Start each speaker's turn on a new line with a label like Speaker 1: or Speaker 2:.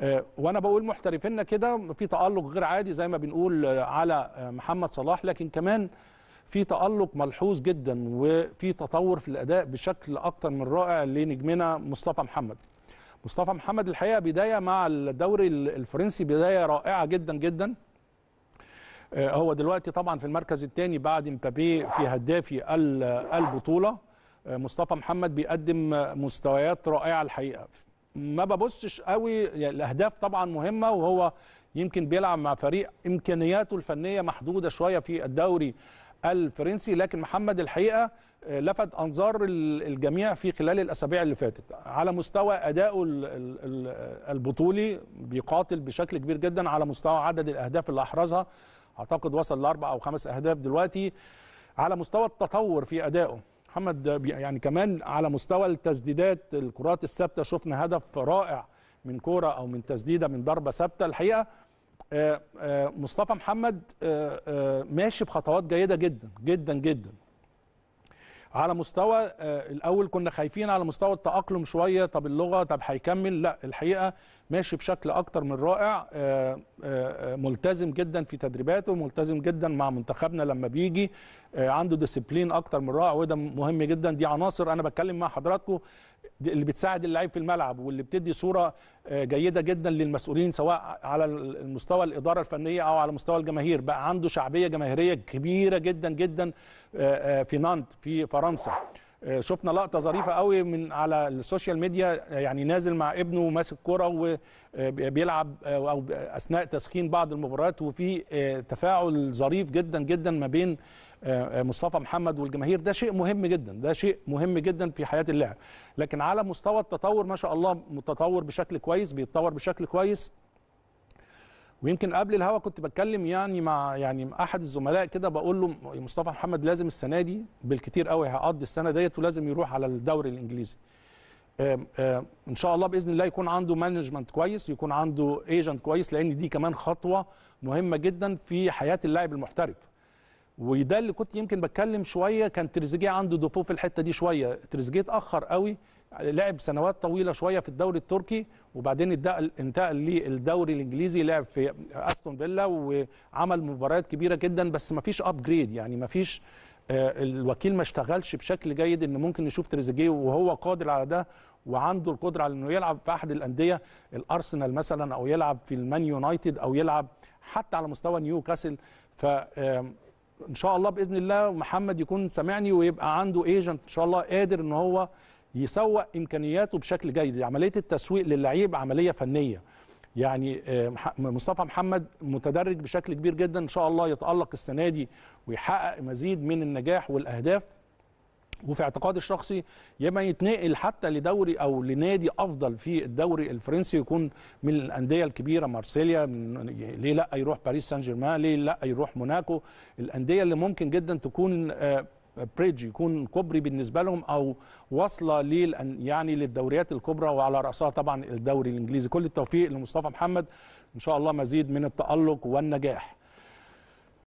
Speaker 1: آه، وانا بقول محترفينا كده في تالق غير عادي زي ما بنقول آه، على محمد صلاح لكن كمان في تالق ملحوظ جدا وفي تطور في الاداء بشكل اكتر من رائع لنجمنا مصطفى محمد مصطفى محمد الحقيقه بدايه مع الدوري الفرنسي بدايه رائعه جدا جدا آه، هو دلوقتي طبعا في المركز الثاني بعد مبابي في هدافي البطوله مصطفى محمد بيقدم مستويات رائعه الحقيقه ما ببصش قوي يعني الاهداف طبعا مهمه وهو يمكن بيلعب مع فريق امكانياته الفنيه محدوده شويه في الدوري الفرنسي لكن محمد الحقيقه آه، لفت انظار الجميع في خلال الاسابيع اللي فاتت على مستوى اداؤه البطولي بيقاتل بشكل كبير جدا على مستوى عدد الاهداف اللي احرزها اعتقد وصل لاربع او خمس اهداف دلوقتي على مستوى التطور في ادائه محمد يعني كمان على مستوى التسديدات الكرات الثابته شفنا هدف رائع من كوره او من تسديده من ضربه ثابته الحقيقه آه، آه، مصطفى محمد آه، ماشي بخطوات جيده جدا جدا جدا على مستوى آه، الاول كنا خايفين على مستوى التاقلم شويه طب اللغه طب هيكمل لا الحقيقه ماشي بشكل اكتر من رائع آه، آه، ملتزم جدا في تدريباته ملتزم جدا مع منتخبنا لما بيجي عنده ديسيبلين اكتر من رائع وده مهم جدا دي عناصر انا بتكلم مع حضراتكم اللي بتساعد اللعيب في الملعب واللي بتدي صوره آه، جيده جدا للمسؤولين سواء على المستوى الاداره الفنيه او على مستوى الجماهير بقى عنده شعبيه جماهيريه كبيره جدا جدا آه، آه، في نانت في فرنسا آه، شفنا لقطه ظريفه قوي من على السوشيال ميديا آه، يعني نازل مع ابنه وماسك كره وبيلعب آه، او اثناء تسخين بعض المباريات وفي تفاعل ظريف جدا جدا ما بين مصطفى محمد والجماهير ده شيء مهم جدا ده شيء مهم جدا في حياه اللاعب لكن على مستوى التطور ما شاء الله متطور بشكل كويس بيتطور بشكل كويس ويمكن قبل الهوا كنت بتكلم يعني مع يعني مع احد الزملاء كده بقول له مصطفى محمد لازم السنه دي بالكتير قوي هيقضي السنه ديت ولازم يروح على الدوري الانجليزي ان شاء الله باذن الله يكون عنده مانجمنت كويس يكون عنده ايجنت كويس لان دي كمان خطوه مهمه جدا في حياه اللاعب المحترف وده اللي كنت يمكن بتكلم شويه كان تريزيجيه عنده ضفوف في الحته دي شويه تريزيجيه اتاخر قوي لعب سنوات طويله شويه في الدوري التركي وبعدين انتقل للدوري الانجليزي لعب في استون فيلا وعمل مباريات كبيره جدا بس ما فيش ابجريد يعني ما فيش آه، الوكيل ما اشتغلش بشكل جيد ان ممكن نشوف تريزيجيه وهو قادر على ده وعنده القدره على انه يلعب في احد الانديه الارسنال مثلا او يلعب في المان يونايتد او يلعب حتى على مستوى نيوكاسل ف ان شاء الله باذن الله محمد يكون سامعني ويبقى عنده ايجنت ان شاء الله قادر ان هو يسوق امكانياته بشكل جيد عمليه التسويق للعيب عمليه فنيه يعني آه، مصطفى محمد متدرج بشكل كبير جدا ان شاء الله يتالق السنه دي ويحقق مزيد من النجاح والاهداف وفي اعتقادي الشخصي يما يتنقل حتى لدوري او لنادي افضل في الدوري الفرنسي يكون من الانديه الكبيره مارسيليا من ليه لا يروح باريس سان جيرمان ليه لا يروح موناكو الانديه اللي ممكن جدا تكون آه، بريدج يكون كوبري بالنسبه لهم او واصله ليل يعني للدوريات الكبرى وعلى راسها طبعا الدوري الانجليزي كل التوفيق لمصطفى محمد ان شاء الله مزيد من التالق والنجاح